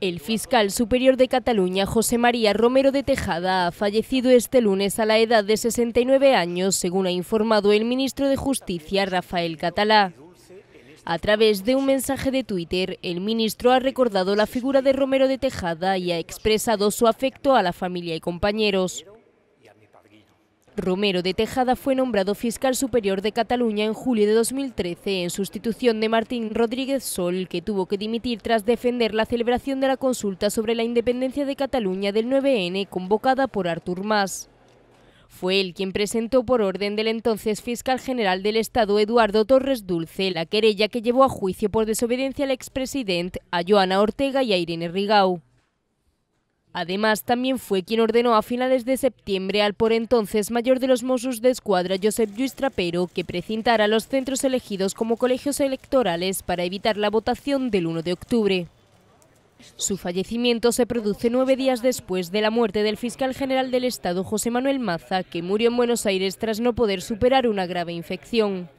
El fiscal superior de Cataluña, José María Romero de Tejada, ha fallecido este lunes a la edad de 69 años, según ha informado el ministro de Justicia, Rafael Catalá. A través de un mensaje de Twitter, el ministro ha recordado la figura de Romero de Tejada y ha expresado su afecto a la familia y compañeros. Romero de Tejada fue nombrado fiscal superior de Cataluña en julio de 2013 en sustitución de Martín Rodríguez Sol, que tuvo que dimitir tras defender la celebración de la consulta sobre la independencia de Cataluña del 9N convocada por Artur Mas. Fue él quien presentó por orden del entonces fiscal general del Estado Eduardo Torres Dulce la querella que llevó a juicio por desobediencia al expresidente a Joana Ortega y a Irene Rigau. Además, también fue quien ordenó a finales de septiembre al por entonces mayor de los Mossos de Escuadra, Josep luis Trapero, que precintara los centros elegidos como colegios electorales para evitar la votación del 1 de octubre. Su fallecimiento se produce nueve días después de la muerte del fiscal general del Estado, José Manuel Maza, que murió en Buenos Aires tras no poder superar una grave infección.